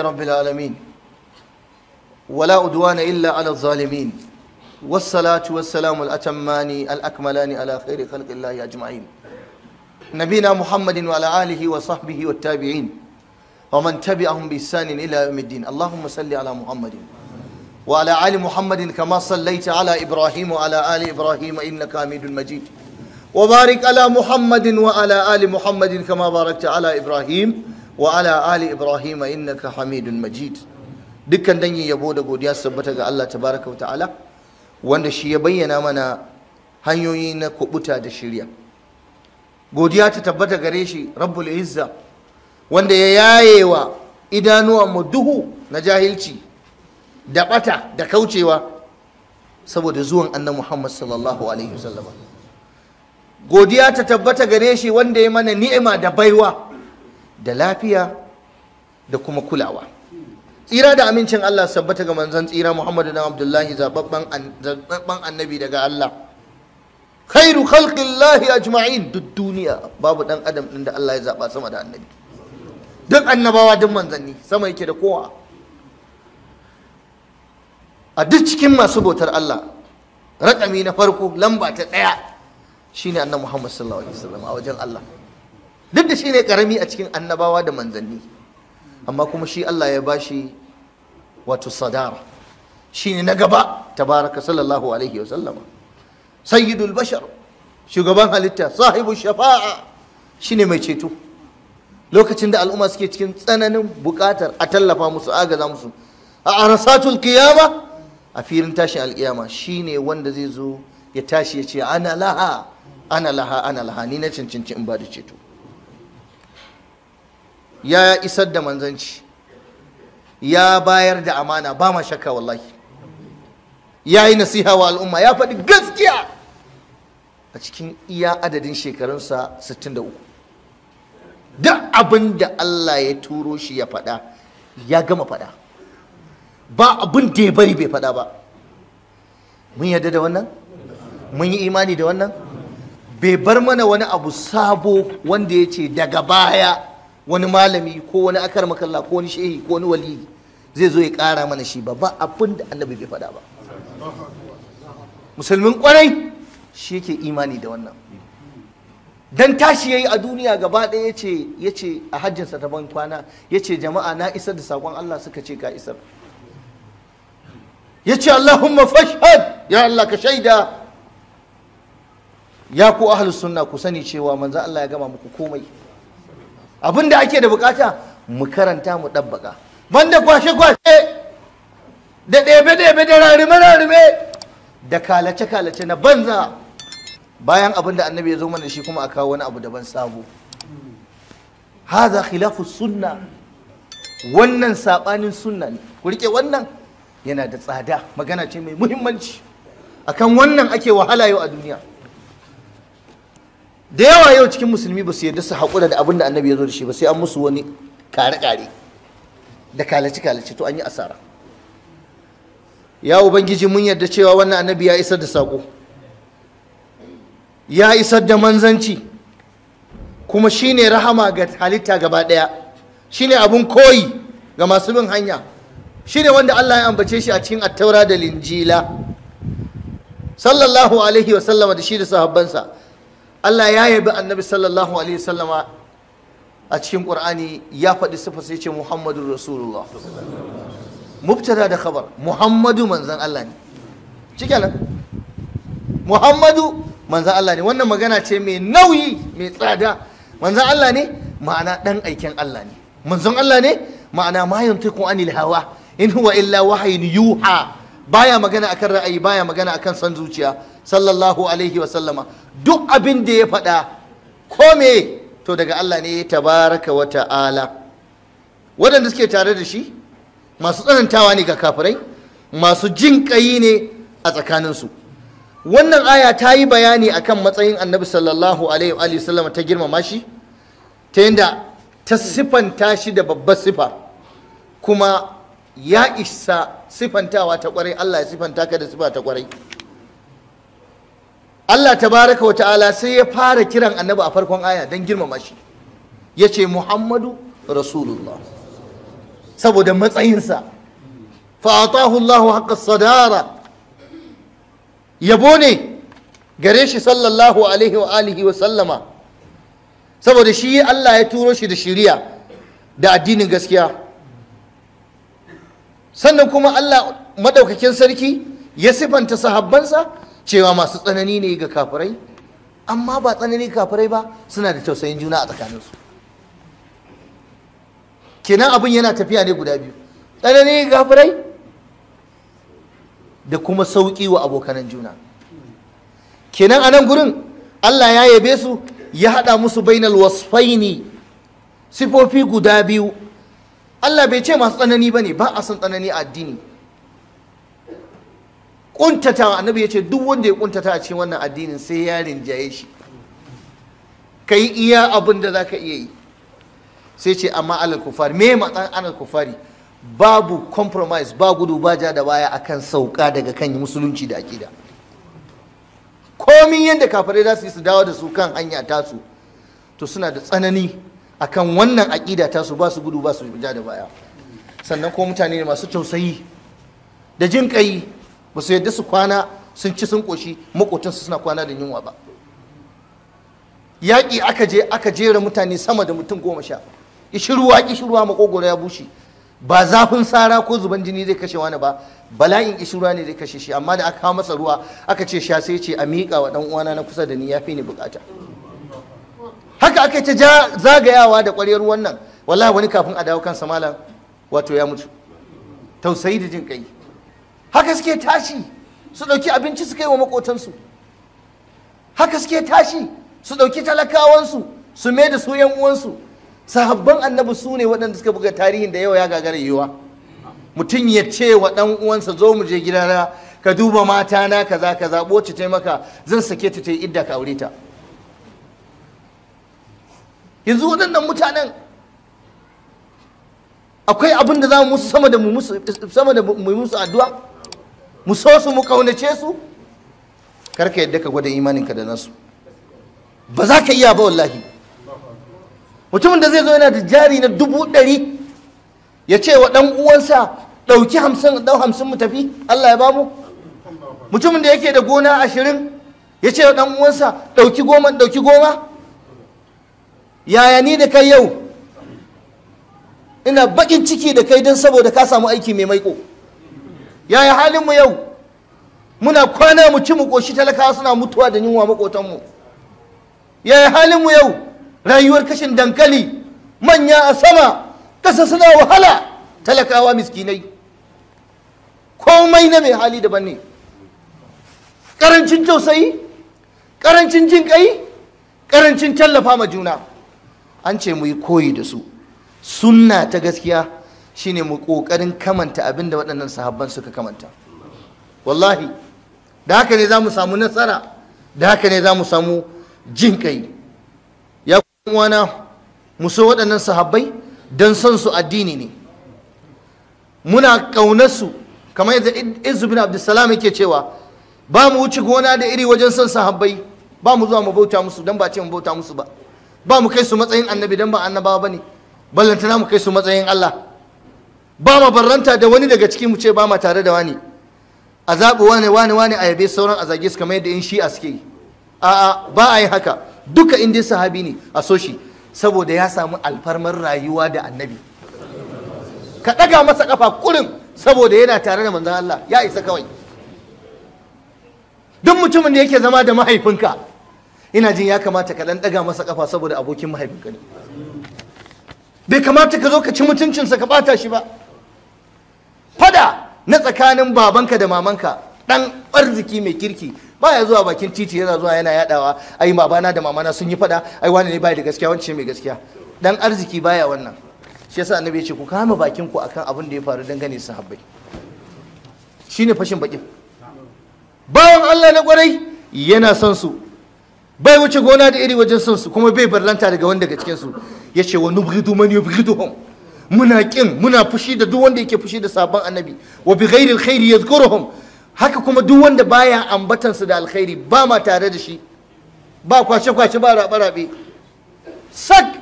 رب العالمين ولا أدوان إلا على الظالمين والصلاة والسلام الأتمان الأكملان على خير خلق الله أجمعين نبينا محمد وعلى آله وصحبه والتابعين ومن تبعهم بإحسان إلى يوم الدين اللهم صل على محمد وعلى آل محمد كما صليت على إبراهيم وعلى آل إبراهيم إنك حميد مجيد وبارك على محمد وعلى آل محمد كما باركت على إبراهيم wa ala ali ibrahim innaka hamidun majid dukkan dangin yabo da godiya su tabbata ga Allah tabaraka wa ta'ala wanda shi ya bayyana mana hanyoyi na kubuta da shirya godiya ta tabbata gare shi rabbul izza wanda ya yayewa wa mu duhu na jahilci da bata da kaucewa saboda zuwan annabi Muhammad sallallahu alaihi wasallam godiya ta tabbata gare shi wanda ya mana ni'ima da baiwa da lafiya da kuma kulawa tsira da amincin Allah sabbata ga manzon tsira Muhammadu na Abdullahi zababban annabi daga Allah khairu a ajma'in duk duniya babu ɗan adam ɗin da Allah ya zaba sama da annabi duk annabawa duk manzanni sama yake da kowa a duk cikin masu bautar Allah rakami na farko lamba ta daya shine annabi Muhammad sallallahu alaihi wasallam a wajen Allah duk da shi ne karami a cikin annabawa da manzanni amma kuma shi Allah ya bashi wato sadara shi ne na gaba tabaraka sallallahu alaihi wa sallama sayyidul bashar shugaban halitta sahibu shafa'a shine mai ceto lokacin da al'umma suke cikin tsananin bukatar a tallafa musu agaza musu a arasatul kiyama a filin tashin alkiyama shine wanda zai zo ya tashi ya ce ana laha ana laha ana laha ni na cancanci in ba da ceto ya isar da manzanci ya bayar da amana ba ma shakka wallahi ya yi nasiha wa al'umma ya faɗi gaskiya a cikin iya adadin shekarunsa 63 duk abin da Allah ya turo shi ya faɗa ya gama faɗa ba abin da ya bari bai faɗa ba mun yarda da wannan mun yi imani da wannan bai bar mana wani abu sabo wanda ya ce daga baya wani malami ko wani akar makalla ko wani shehi ko wani wali zai zo ya kara mana shi ba ba abin da annabi bai faɗa ba musulmin kwarai shi yake imani da wannan dan tashi yayi a duniya gaba ɗaya yace yace a hajjinsa ta ban kwana yace jama'a na isar da sakon Allah suka ce ka isar yace Allahumma fashhad ya Allah ka shaida ya ku ahlus sunna ku sani cewa manzo Allah ya gama muku komai abin da ake da bukata mu karanta mu ɗabbaka banda kwashe-kwashe da ɗebe-ɗebe da rarime-rarime da kalace-kalace na banza bayan abin da annabi ya zo mana shi kuma a kawo wani abu daban sabo haza khilafu sunna wannan sabanin sunna ne ku rike wannan yana da tsada magana ce mai muhimmanci akan wannan ake wahala yau a duniya da yawa yau cikin musulmi ba su yarda su haƙura da abin da annabi ya zo da shi ba sai an musu wani kare-kare da kalace-kalace to an yi asara ya ubangiji mun yarda cewa wannan annabi ya isar da saƙo ya isar da manzanci kuma shine rahama ga halitta gaba ɗaya shine abun koyi ga masu bin hanya shine wanda Allah ya ambace shi a cikin attaura da linjila sallallahu alaihi wa sallama da shi da sahabbansa Allah ya yabi annabi sallallahu alaihi sallama a cikin ƙur'ani ya faɗi sifa sai ce Muhammadur Rasulullah mubtada da khabar Muhammadu manzan Allah ne cikin nan Muhammadu manzan Allah ne wannan magana ce mai nauyi mai tsada manzan Allah ne ma'ana dan aiken Allah ne Manzan Allah ne ma'ana ma yantiqu anil hawa in huwa illa wahayin yuha baya magana akan ra'ayi baya magana akan san zuciya sallallahu alaihi wasallama duk abin da ya faɗa kome to daga Allah ne tabaraka wa ta'ala waɗanda suke tare da shi masu tsanantawa ne ga kafirai masu jin ƙayi ne a tsakaninsu wannan aya ta yi bayani akan matsayin annabi sallallahu alaihi wa sallama ta girmama shi ta yadda ta sifanta shi da babbar sifa kuma ya isa sifantawa ta kwarai Allah ya siffanta ka da sifa ta kwarai Allah ta tabaraka wata'ala sai ya fara kiran annabi a farkon aya don girmama shi ya ce muhammadu rasulullah saboda matsayinsa fa'atahu Allahu sadara yabo ne gare shi sallallahu alaihi wa alihi wa sallama saboda shi Allah ya turo shi da shiriya da addinin gaskiya sannan kuma Allah madaukakin sarki ya sifanta sahabbansa cewa masu tsanani ne ga kafirai amma ba tsanani kafirai ba suna da tausayin juna a tsakaninsu kenan abin yana tafiya ne guda biyu tsanani ga kafirai da kuma sauƙi wa abokanan juna kenan a nan gurin Allah ya yabe su ya haɗa musu bainal wasfaini sifofi guda biyu Allah bai ce masu tsanani ba ne ba a son tsanani a addini kuntata annabi ya ce duk wanda ya kuntata a cikin wannan addinin sai ya rinjaye shi ka yi iya abin da za ka iya yi sai ce amma alal kufari me matsan alal kufari babu compromise ba gudu ba ja da baya akan sauka daga kan musulunci da akida komin yadda kafirai za su yi su dawo da su kan hanya tasu to suna da tsanani akan wannan akida tasu ba su gudu ba su ja da baya sannan ko mutane masu tausayi da jin kai ba su yadda su kwana sun ci sun ƙoshi maƙotansu suna kwana da yunwa ba yaƙi aka je aka jera mutane sama da mutum goma sha ƙishirwa ƙishirwa makogoro ya bushe ba zafin sara ko zuban jini zai kashe wani ba bala'in ƙishirwa ne zai kashe shi amma da aka kawo masa ruwa aka ce sha sai ce a miƙa wa ɗan uwana na kusa da ni ya fi ni bukata haka aka ta zagayawa da ƙwaryar wannan wallahi wani kafin a dawo kansa malam wato ya mutu tausayi da jin kai haka suke tashi su ɗauki abinci su kai wa makotansu haka suke tashi su ɗauki talakawansu su mai da su yan uwansu sahabban annabi su ne waɗanda suka buga tarihin da yawa ya gagara yiwa mutum ya ce wa ɗan uwansa zo mu je gidana ka duba mata na kaza ka zaɓo ci taimaka zan sake ta ta yi idda ka aure ta yanzu waɗannan mutanen akwai abin da za mu musu sama da mu musu addu'a mu so su mu kaunace su karka yadda ka gwada imaninka da nasu ba za ka iya ba wallahi mutumin da zai zo yana da jari na dubu ɗari ya ce wa ɗan uwansa ɗauki hamsin ɗau hamsin mu tafi Allah ya bamu mutumin da yake da gona ashirin ya ce wa ɗan uwansa ɗauki goma ɗauki goma yaya ni da kai yau ina baƙin ciki da kai don saboda ka samu aiki mai maiko yaya halinmu yau muna kwana mu ci mu ƙoshi talakawa suna mutuwa da yunwa maƙotanmu yaya halinmu yau rayuwar kashin dankali manya a sama ƙasa suna wahala talakawa miskinai komai na mai hali daban ne ƙarancin tausayi ƙarancin jin ƙai ƙarancin tallafa ma juna an ce mu yi koyi da su sunna ta gaskiya shine mu kokarin kamanta abin da waɗannan sahabban suka kamanta wallahi da haka ne za mu samu nasara da haka ne za mu samu jin kai ya kuma mu so waɗannan sahabbai don son su addini ne muna ƙaunarsu kamar yadda izu bin abdulsalam yake cewa ba mu wuce gona da iri wajen son sahabbai ba mu zuwa mu bauta musu don ba ce mu bauta musu ba ba mu kai su matsayin annabi don ba annabawa ba ne ballantana mu kai su matsayin allah ba ma barranta da wani daga cikin mu ce ba ma tare da wani a zaɓi wani wani wani a yabe sauran a zage su kamar yadda in shi a suke yi a'a ba a yi haka duka inda dai sahabi ne a so shi saboda ya samu alfarmar rayuwa da annabi ka ɗaga masa ƙafa kurin saboda yana tare da manzon Allah ya isa kawai duk mutumin da yake zama da mahaifinka ina jin ya kamata ka ɗan ɗaga masa ƙafa saboda abokin mahaifinka ne bai kamata ka zo ka ci mutuncinsa ka ɓata shi ba fada na tsakanin babanka da mamanka dan arziki mai kirki baya zuwa bakin titi yana zuwa yana yadawa ai babana da mamana sun yi fada ai wani ne baya da gaskiya wance mai gaskiya dan arziki baya wannan shi yasa annabi ya ce ku kama bakin ku akan abin da ya faru dangane sahabbai shine fashin bakin bawan Allah na kwarai yana son su bai wuce gona da iri wajen son su kuma bai barlanta daga wanda daga cikin su yace wa nubghidu man yubghiduhum muna kin muna fushi da duk wanda yake fushi da sabon annabi wa bi ghairi alkhairi yadhkuruhum haka kuma duk wanda baya ambatan su da alkhairi ba ma tare da shi ba kwace kwace ba rabe rabe sak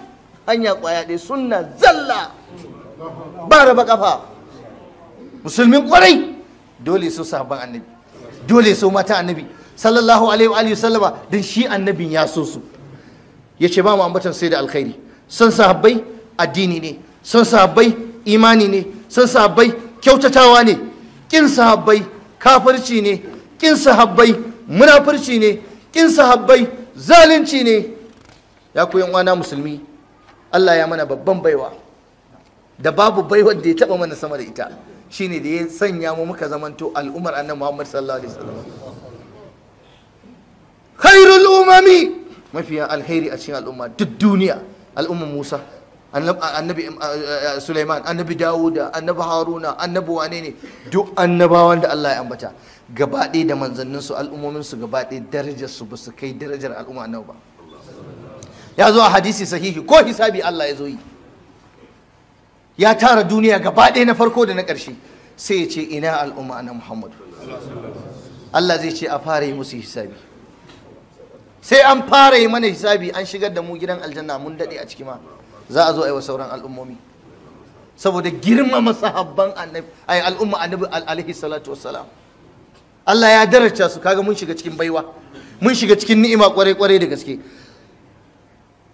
hanya kwaya dai sunna zalla ba raba kafa musulmin kwarai dole su sabon annabi dole su mata annabi sallallahu alaihi wa sallama dan shi annabin ya so su yace ba mu ambatan sai da alkhairi san sahabbai addini ne san sabbai imani ne san sahabbai kyautatawa ne kin sahabbai kafirci ne kin sahabbai munafirci ne kin sahabbai zalunci ne ya ku wana musulmi Allah ya mana babban baiwa da babu baiwar da ya taba mana sama da ita shine da ya sanya mu muka zamanto al'umar annabi Muhammad sallallahu alaihi wasallam khairul umami mafiya alkhairi a cikin al'umma duk duniya al'umman Musa annabi Sulaiman annabi Dawuda annabi Haruna annabi wane ne duk annabawan da Allah ya ambata gaba da manzannin su al'ummomin su gaba darajar su basu kai darajar al'umma annabi ba ya zo a hadisi sahihi ko hisabi Allah ya zo yi ya tara duniya gaba na farko da na ƙarshe sai ya ce ina al'umma na Muhammad Allah zai ce a fara yi musu hisabi sai an fara yi mana hisabi an shigar da mu gidan aljanna mun daɗe a ciki ma za a zo a wa sauran al'ummomi saboda girmama sahabban annabi ay al'umma annabi alaihi salatu wassalam Allah ya daraja su kaga mun shiga cikin baiwa mun shiga cikin ni'ima kwarai kwarai da gaske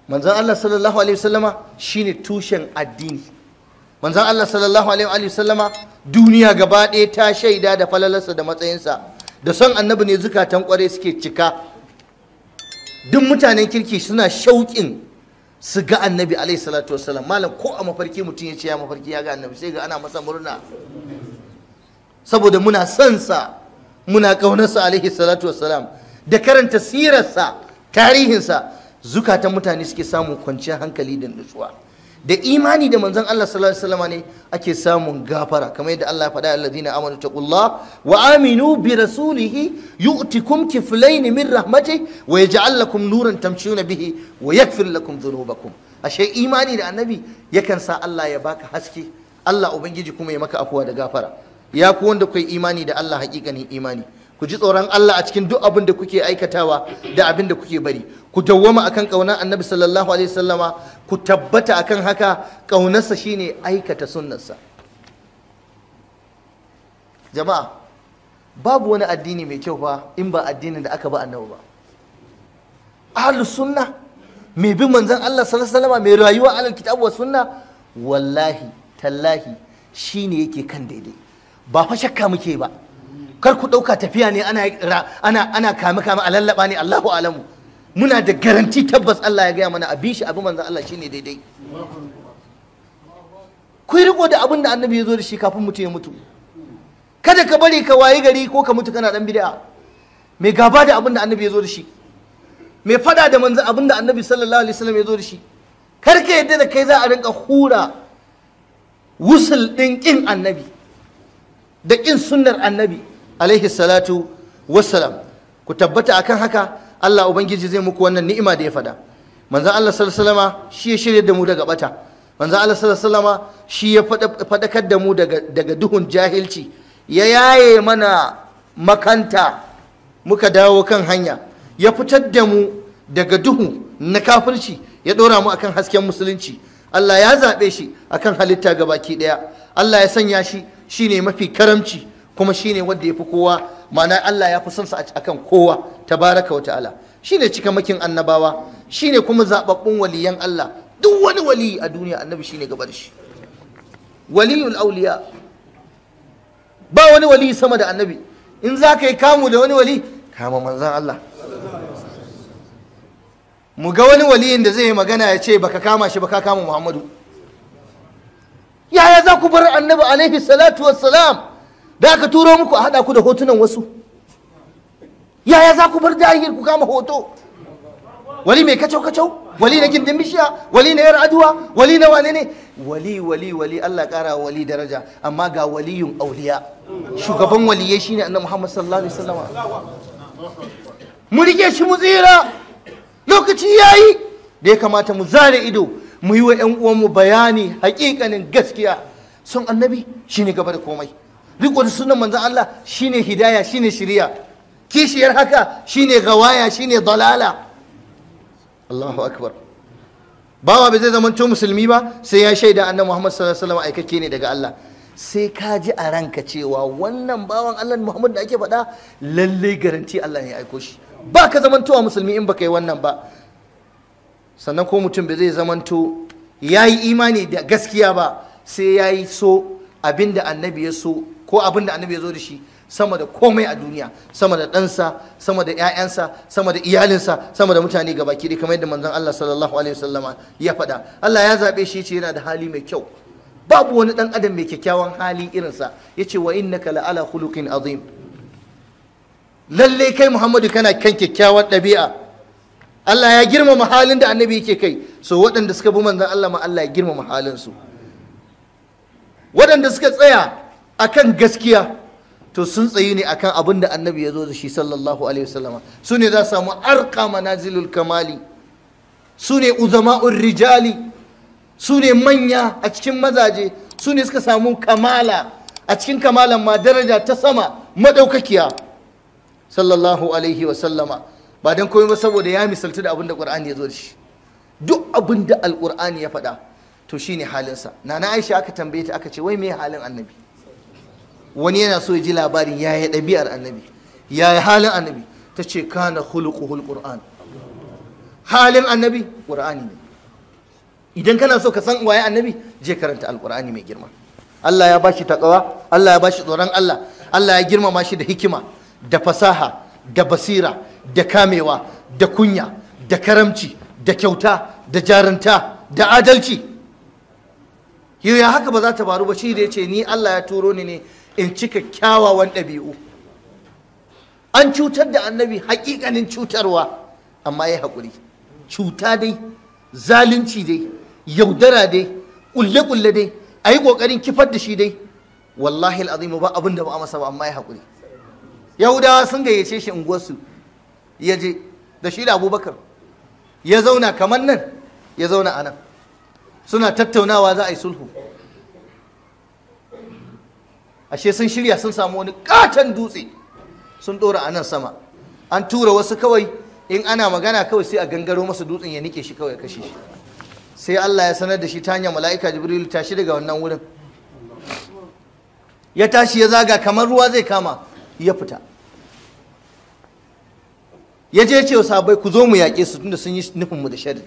manzon Allah sallallahu alaihi wasallama shine tushen addini manzon Allah sallallahu alaihi wasallama duniya gaba ɗaya ta shaida da falalarsa da matsayinsa da son annabi ne zukatan kwarai suke cika duk mutanen kirki suna shauƙin su ga annabi alaihi salatu wasalam malam ko a mafarki mutum ya ce ya mafarki ya ga annabi sai ga ana masa murna saboda muna son sa muna kaunarsa alaihi salatu wasalam da karanta sirarsa tarihinsa zukatan mutane suke samun kwanciyar hankali da nutsuwa da imani da manzon Allah sallallahu alaihi wasallam ne ake samun gafara kamar yadda Allah ya faɗa alladhina amanu taqullah wa aminu bi rasulihi yu'tikum kiflayn min rahmati wa yaj'al lakum nuran tamshuna bihi wa yaghfir lakum dhunubakum ashe imani da annabi yakan sa Allah ya baka haske Allah ubangiji kuma ya maka afuwa da gafara ya ku wanda kai imani da Allah hakikanin imani ku ji tsoron Allah a cikin duk abin da kuke aikatawa da abin da kuke bari ku dawwama akan kauna annabi sallallahu alaihi wasallama ku tabbata akan haka ƙaunarsa shine aikata sunnarsa jama'a babu wani addini mai kyau fa in ba addinin da aka ba annabi ba ahlus sunna mai bin manzon Allah sallallahu alaihi wasallama mai rayuwa alal kitabu wa sunna wallahi tallahi shine yake kan daidai ba fa shakka muke ba kar ku ɗauka tafiya ne ana ana ana kame kame a lallaɓa ne Allahu alamu muna da garanti tabbas Allah ya gaya mana abin shi abin manzon Allah shine daidai ku riko da abin da annabi ya zo da shi kafin mutu ya mutu kada ka bari ka wayi gari ko ka mutu kana dan bid'a mai gaba da abin da annabi ya zo da shi mai fada da manzon abin da annabi sallallahu alaihi wasallam ya zo da shi kar ka yadda da kai za a rinka hura wusul din kin annabi da kin sunnar annabi alaihi salatu wassalam ku tabbata akan haka Allah ubangiji zai muku wannan ni'ima da ya fada manzon Allah sallallahu alaihi shi ya shirye da mu daga bata manzon Allah sallallahu alaihi shi ya fadakar da mu daga daga duhun jahilci ya yaye mana makanta muka dawo kan hanya ya fitar da mu daga duhu na kafirci ya dora mu akan hasken musulunci Allah ya zaɓe shi akan halitta gabaki ɗaya Allah ya sanya shi shine mafi karamci kuma shine wanda ya fi kowa ma'ana Allah ya fi son sa kan kowa tabaraka wa ta'ala shine cikamakin annabawa shine kuma zababbun waliyan Allah duk wani wali a duniya annabi shine gaba da shi waliyul auliya ba wani wali sama da annabi in za ka yi kamu da wani wali kama manzan Allah mu ga wani waliyin da zai yi magana ya ce baka kama shi baka kama muhammadu yaya za ku bar annabi alaihi salatu wassalam da aka turo muku a haɗa ku da hotunan wasu yaya za ku bar jahil ku kama hoto wali mai kacau kacau wali na gindin bishiya wali na yar aduwa wali na wane ne wali wali wali Allah kara wali daraja amma ga waliyun auliya shugaban waliye shine annabi Muhammad sallallahu alaihi wasallam mu rike shi mu tsira lokaci yayi da ya kamata mu zare ido mu yi wa 'yan uwanmu bayani hakikanin gaskiya son annabi shine gaba da komai Duk da sunan manzan Allah shine hidaya shine shirya kishiyar haka shine gawaya shine dalala Allahu akbar bawa bai zai zamanto musulmi ba sai ya shaida annabi Muhammad sallallahu alaihi wasallam aikake ne daga Allah sai ka ji a ranka cewa wannan bawan Allah Muhammad da ake faɗa lallai garanti Allah ne ya aiko shi ba ka zamantowa musulmi in baka yi wannan ba sannan ko mutum bai zai zamanto ya yi imani da gaskiya ba sai ya yi so abinda annabi ya so ko abin da annabi ya zo da shi sama da komai a duniya sama da ɗansa sama da 'ya'yansa sama da iyalinsa sama da mutane gaba ki kamar yadda manzon Allah sallallahu alaihi wasallama ya faɗa Allah ya zaɓe shi yace yana da hali mai kyau babu wani ɗan adam mai kyakkyawan hali irinsa ce wa innaka la'ala hulukin azim Lallai kai Muhammadu kana kan kyakkyawan ɗabi'a Allah ya girmama halin da annabi yake kai so waɗanda suka bi manzon Allah ma Allah ya girmama halin su waɗanda suka tsaya akan gaskiya to sun tsayi ne akan abin da annabi ya zo da shi sallallahu alaihi wasallama su ne za su samu arka manazilul kamali su ne uzama'ur rijali su ne manya a cikin mazaje su ne suka samu kamala a cikin kamalan ma daraja ta sama madaukakiya sallallahu alaihi wasallama ba don komai ba saboda ya misaltu da abin da qur'ani ya zo da shi duk abin da alqur'ani ya faɗa to shine halinsa nana aisha aka tambaye ta aka ce wai me halin annabi wani yana so ya ji labarin ya yi ɗabi'ar annabi ya yi halin annabi ta ce kana hulquhul qur'an halin annabi ƙur'ani ne idan kana so ka san waye annabi je karanta alqur'ani mai girma Allah ya bashi takawa Allah ya bashi tsoron Allah Allah ya girmama shi da hikima da fasaha da basira da kamewa da kunya da karamci da kyauta da jarunta da adalci yau ya haka ba za ta faru ba shi da ya ce ni Allah ya turo ni ne in cika kyawawan ɗabi'u an cutar da annabi haƙiƙanin cutarwa amma ya haƙuri cuta dai zalunci dai yaudara dai ƙulle-ƙulle dai a yi ƙoƙarin kifar da shi dai wallahi al'azimu ba abin da ba masa ba amma ya haƙuri yahudawa sun gayyace shi unguwarsu ya je da shi da abubakar ya zauna kamar nan ya zauna a nan suna tattaunawa za a yi sulhu ashe sun shirya sun samu wani katon dutse sun dora a nan sama an tura wasu kawai in ana magana kawai sai a gangaro masa dutsen ya nike shi kawai ya kashe shi sai Allah ya sanar da shi ta hanyar mala'ika jibril tashi daga wannan wurin ya tashi ya zaga kamar ruwa zai kama ya fita ya je ce sabai ku zo mu yaƙe su tunda sun yi nufin mu da shari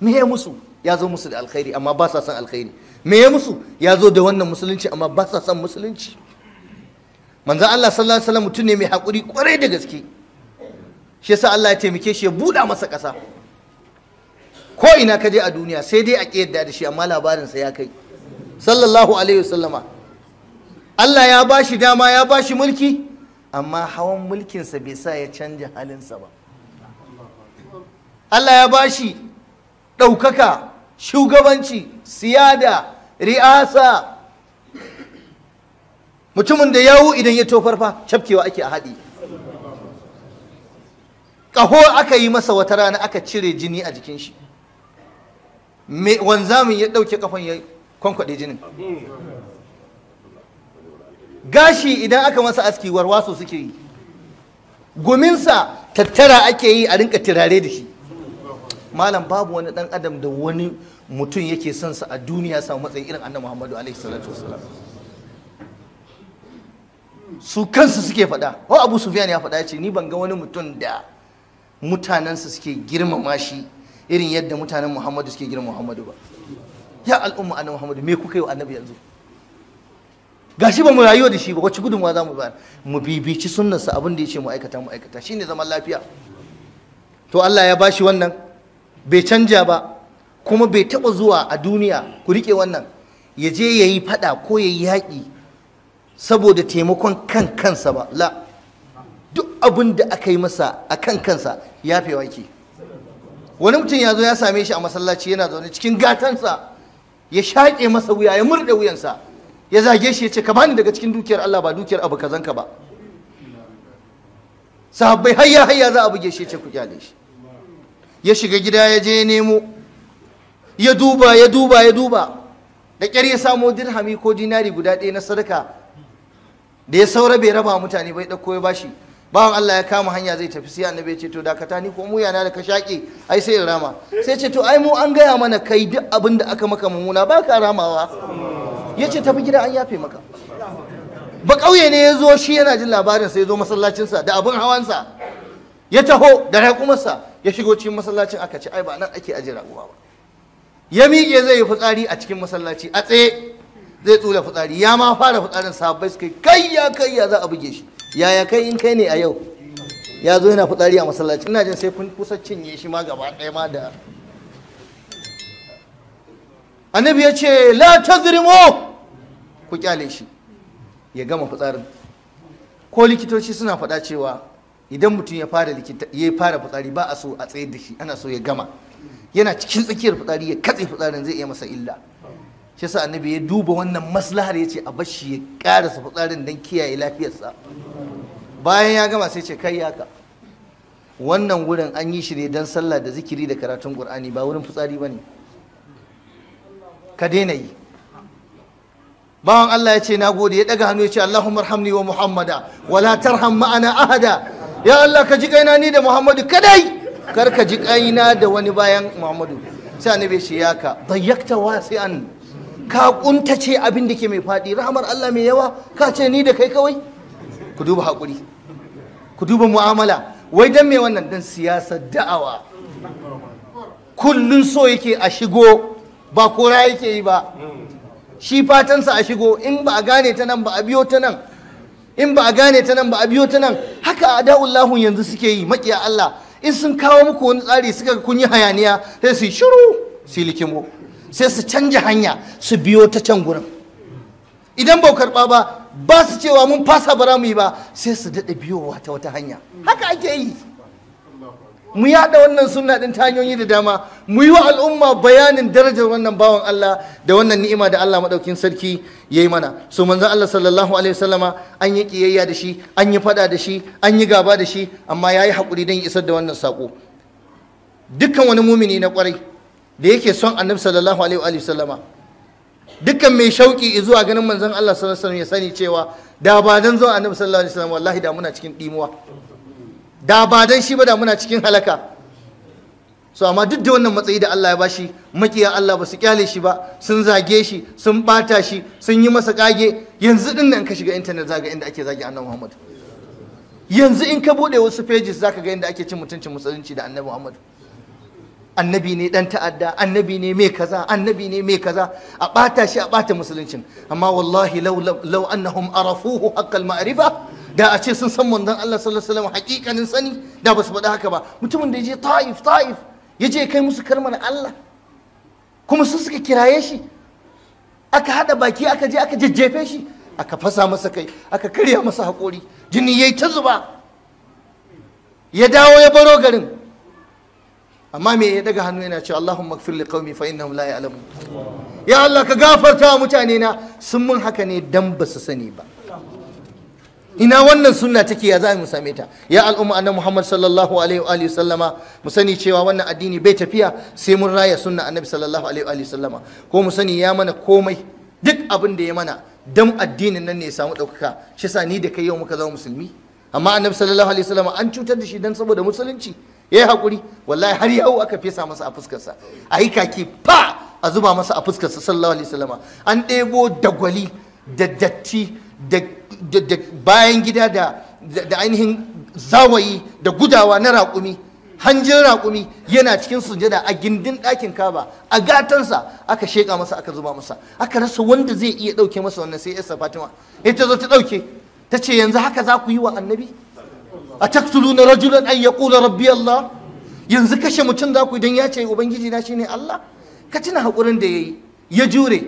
me ya musu ya zo musu da alkhairi amma ba sa son alkhairi me ya musu ya zo da wannan musulunci amma ba sa son musulunci manzan Allah sallallahu alaihi wasallam mutum ne mai haƙuri kwarai da gaske shi yasa Allah ya taimake shi ya buɗa masa ƙasa ko ina ka je a duniya sai dai a ƙiyadda da shi amma sa ya kai sallallahu alaihi wasallama Allah ya ba shi dama ya ba shi mulki amma hawan mulkinsa bai sa ya canja sa ba Allah ya ba shi ɗaukaka shugabanci siyada ri'asa mutumin da yawo idan ya tofar fa cafkewa ake a haɗi ƙaho aka yi masa wata rana aka cire jini a jikin shi wanzamin ya ɗauke kafan ya kwankwaɗe jinin gashi idan aka masa aski warwaso suke yi guminsa tattara ake yi a rinka turare da shi malam babu wani ɗan adam da wani mutum yake son sa a duniya samu matsayin irin annabi Muhammadu alaihi salatu wasallam su kansu suke faɗa wa Abu Sufyan ya faɗa yace ni ban ga wani mutum da su suke girmama shi irin yadda mutanen Muhammadu suke girmama Muhammadu ba ya al'umma annabi Muhammadu me kuka yi wa annabi yanzu gashi ba mu rayuwa da shi ba wacce gudunmawa za mu bayar mu bibici sunnarsa abin da ya ce mu aikata mu aikata shine zaman lafiya to Allah ya bashi wannan bai canja ba kuma bai taɓa zuwa a duniya ku riƙe wannan ya je ya yi faɗa ko ya yi yaƙi saboda taimakon kan kansa ba la duk abin da aka yi masa a kan kansa ya fi waki wani mutum ya zo ya same shi a masallaci yana zaune cikin gatansa ya shaƙe masa wuya ya murɗe wuyansa ya zage shi ya ce ka bani daga cikin dukiyar Allah ba dukiyar abu zanka ba sahabbai hayya hayya za a buge shi ya ce ku kyale shi ya shiga gida ya je ya nemo ya duba ya duba ya duba da ƙyar ya samo dirhami ko dinari guda ɗaya na sadaka da ya saura bai raba mutane bai ɗauko ya bashi bawan Allah ya kama hanya zai tafi sai annabi ya ce to dakata ni ko mu yana da ka shaƙe ai sai in rama sai ce to ai mu an gaya mana kai duk abin da aka maka mumuna ba ka ramawa ya ce tafi gida an yafe maka ba ƙauye ne ya zo shi yana jin labarin sai ya zo masallacinsa da abin hawansa ya taho da raƙumarsa ya shigo cikin masallacin aka ce ai ba nan ake ajiye uwa ba ya miƙe zai yi fitsari a cikin masallaci a tsaye zai tsula fitsari ya ma fara fitsarin sahabbai suka kai ya kai ya za a buge shi yaya kai in kai ne a yau ya zo yana fitsari a masallaci ina jin sai kun kusa cinye shi ma gaba ɗaya ma da annabi ya ce la tazrimu ku kyale shi ya gama fitsarin ko likitoci suna faɗa cewa idan mutum ya fara fitsari ba a so a tsayar da shi ana so ya gama yana cikin tsakiyar fitsari ya katse fitsarin zai iya masa illa shi sa annabi ya duba wannan maslahar ya ce a bashi ya karasa fitsarin don kiyaye lafiyarsa bayan ya gama sai ce kai yaka wannan wurin an yi shi ne don sallah da zikiri da karatun qur'ani ba wurin fitsari ba ne ka daina yi bawan Allah ya ce na gode ya daga hannu ya ce Allahumma arhamni wa Muhammada wala tarham ma'ana ahada ya Allah ka ji kaina ni da Muhammadu kadai kar ka ji kaina da wani bayan muhammadu sai annabi shi yaka ka dayyakta wasi'an ka kuntace abin da ke mai fadi. rahamar Allah mai yawa ka ce ni da kai kawai ku duba haƙuri ku duba mu'amala wai dan me wannan dan siyasar da'awa kullun so yake a shigo ba kora yake yi ba shi fatansa a shigo in ba a gane ta nan ba a biyo ta nan in ba a gane ta nan ba a biyo ta nan haka ada'ullahun yanzu suke yi makiya Allah in sun kawo muku wani tsari suka kun yi hayaniya sai su shiru su yi likimo sai su canja hanya su biyo ta can gurin idan ba karɓa ba ba su cewa mun fasa bara yi ba sai su daɗa biyowa ta wata hanya haka ake yi mu yada wannan sunna din ta hanyoyi da dama mu yi wa al'umma bayanin darajar wannan bawan Allah da wannan ni'ima da Allah madaukin sarki ya yi mana so manzon Allah sallallahu alaihi wasallama an yi kiyayya da shi an yi fada da shi an yi gaba da shi amma yayi hakuri dan isar da wannan sako dukkan wani mumini na kwarai da yake son annabi sallallahu alaihi wasallama dukkan mai shauki zuwa ganin manzon Allah sallallahu alaihi wasallam ya sani cewa da ba dan zo annabi sallallahu alaihi wasallam wallahi da muna cikin dimuwa da ba dan shi ba da muna cikin halaka so amma duk da wannan matsayi da Allah ya bashi makiya Allah ba su kyale shi ba sun zage shi sun bata shi sun yi masa kage yanzu din nan ka shiga internet zaga inda ake zagi annabi Muhammad yanzu in ka bude wasu pages zaka ga inda ake cin mutuncin musulunci da annabi Muhammad annabi ne dan ta'adda annabi ne mai kaza annabi ne mai kaza a bata shi a bata musuluncin amma wallahi law law annahum arafuhu haqqal ma'rifa da a ce sun san manzon Allah sallallahu alaihi wasallam hakikanin sani da basu faɗi haka ba mutumin da je Taif Taif ya je kai musu kalmar Allah kuma su suka kiraye shi aka hada baki aka je aka jajjefe shi aka fasa masa kai aka karya masa hakori jini yayi ta zuba ya dawo ya baro garin amma me ya daga hannu yana cewa Allahumma ighfir li qaumi fa innahum la ya'lamun ya Allah ka gafarta wa mutane na sun mun haka ne dan ba su sani ba ina wannan sunna take ya za mu same ta ya al'umma annabi Muhammad sallallahu alaihi wa alihi sallama mu sani cewa wannan addini bai tafiya sai mun raya sunna annabi sallallahu alaihi wa alihi sallama ko mu sani ya mana komai duk abin da ya mana dan addinin nan ne ya samu ɗaukaka shi sa ni da kai yau muka zama musulmi amma annabi sallallahu alaihi wa sallama an cutar da shi dan saboda musulunci ya yi haƙuri wallahi har yau aka fesa masa a fuskarsa a yi kaki fa a zuba masa a fuskarsa sallallahu alaihi wasallama an ɗebo dagwali da datti da bayan gida da ainihin zawayi da gudawa na raƙumi hanjin raƙumi yana cikin sujada a gindin ɗakin kaba a gatansa aka sheƙa masa aka zuba masa aka rasa wanda zai iya ɗauke masa wannan sai yasa fatima ita zo ta ɗauke ta ce yanzu haka za ku yi wa annabi a taktuluna rajulan an yaqula rabbi Allah yanzu kashe mutum za ku idan ya ce ubangiji na shine Allah ka tuna hakurin da yayi ya jure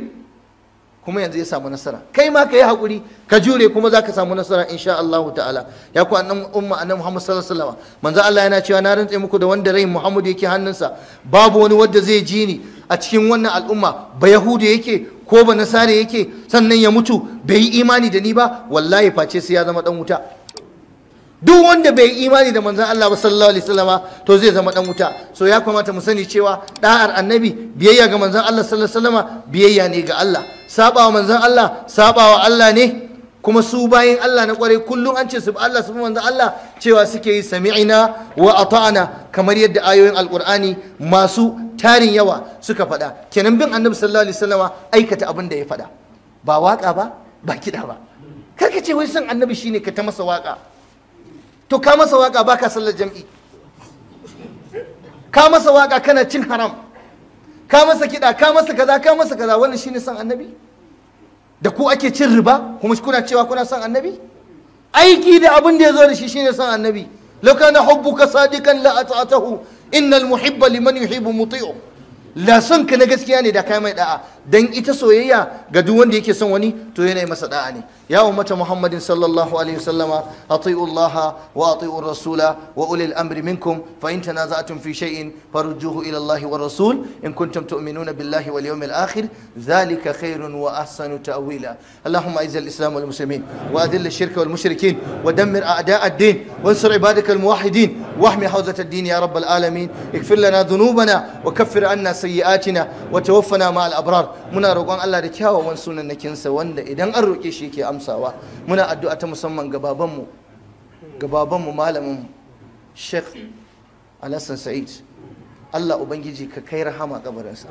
kuma yanzu ya samu nasara kai ma ka yi hakuri ka jure kuma za ka samu nasara insha Allah ta'ala ya ku annan umma annan Muhammad sallallahu alaihi wasallam manzo Allah yana cewa na rantse muku da wanda rai Muhammad yake hannunsa babu wani wanda zai ji ni a cikin wannan al'umma ba yahuda yake ko ba nasara yake sannan ya mutu bai yi imani da ni ba wallahi face sai ya zama dan wuta duk wanda bai imani da manzan Allah ba sallallahu alaihi wasallama to zai zama dan wuta so ya kamata mu sani cewa da'ar annabi biyayya ga manzon Allah sallallahu alaihi wasallama biyayya ne ga Allah sabawa manzon Allah sabawa Allah ne kuma su bayin Allah na kwarai kullum an ce su bi Allah su manzon Allah cewa suke yi sami'ina wa ata'ana kamar yadda ayoyin alqur'ani masu tarin yawa suka faɗa kenan bin annabi sallallahu alaihi wasallama aikata abin da ya faɗa ba waka ba ba kiɗa ba ka ce wai san annabi shine ka ta masa waka to ka masa waka baka sallar jam'i ka masa waka kana cin haram ka masa kiɗa ka masa kaza ka masa kaza wannan shine san annabi da ku ake cin riba kuma kuna cewa kuna san annabi aiki da abin da ya zo da shi shine san annabi lakana kana hubbuka sadiqan la ata'atahu innal muhibba liman yuhibbu muti'u la son ka na gaskiya ne da kai mai da'a dan ita soyayya ga duk wanda yake son wani to yana yi masa da'a ne ya ummata muhammadin sallallahu alaihi wasallama ati'u allaha wa ati'u rasula wa ulil amri minkum fa in tanaza'tum fi shay'in farujjuhu ila allahi wa rasul in kuntum tu'minuna billahi wal yawmil akhir dhalika khairun wa ahsanu ta'wila allahumma izz al islam wal muslimin wa adill ash-shirka wal mushrikin wa dammir a'da' ad-din wansur ibadaka al muwahhidin واحمي حوزة الدين يا رب العالمين اغفر لنا ذنوبنا وكفر عنا سيئاتنا وتوفنا مع الأبرار muna roƙon Allah da kyawawan sunannakinsa wanda idan an roƙe shi yake amsawa muna addu'a ta musamman ga babanmu ga babanmu malamin Sheikh Alassan Sa'id Allah Ubangiji ka kai rahama kabarinsa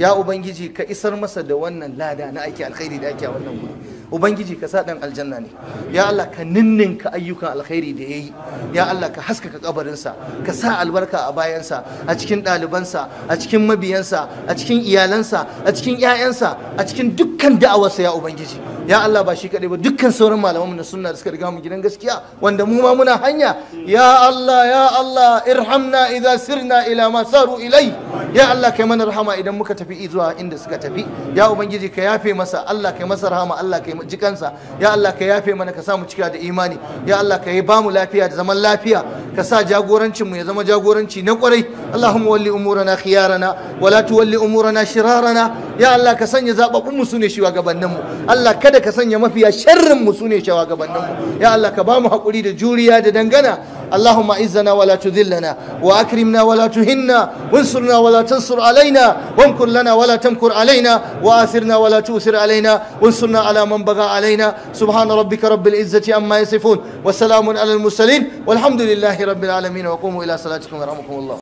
ya Ubangiji ka isar masa da wannan lada na aiki alkhairi da ake a wannan guri Ubangiji ka sa dan aljanna ne ya Allah ka ninninka ayyukan alkhairi da ya yi. ya Allah ka haskaka kabarinsa ka sa albarka a bayansa a cikin ɗalibansa a cikin mabiyansa a cikin iyalansa a cikin ƴaƴansa a cikin dukkan da'awarsa ya Ubangiji ya Allah ba shi kaɗai ba dukkan sauran malamanmu na sunna da suka riga mu gidan gaskiya wanda mu ma muna hanya ya Allah ya Allah irhamna idza sirna ila ma saru ilai ya Allah kai mana rahama idan muka tafi zuwa inda suka tafi ya ubangiji ka yafe masa Allah kai masa rahama Allah kai jikansa ya Allah ka yafe mana ka samu cika da imani ya Allah ka yi bamu lafiya da zaman lafiya ka sa jagorancin mu ya zama jagoranci na kwarai Allahumma walli umurana khiyarana wala tuwalli umurana shirarana ya Allah ka sanya zababbun mu sune gabanin mu Allah kada ka sanya mafiya sharrin mu sune gabanin mu ya Allah ka bamu hakuri da juriya da dangana اللهم اعزنا ولا تذلنا واكرمنا ولا تهنا وانصرنا ولا تنصر علينا وامكر لنا ولا تمكر علينا واثرنا ولا تؤثر علينا وانصرنا على من بغى علينا سبحان ربك رب العزه عما يصفون وسلام على المرسلين والحمد لله رب العالمين وقوموا الى صلاتكم يرحمكم الله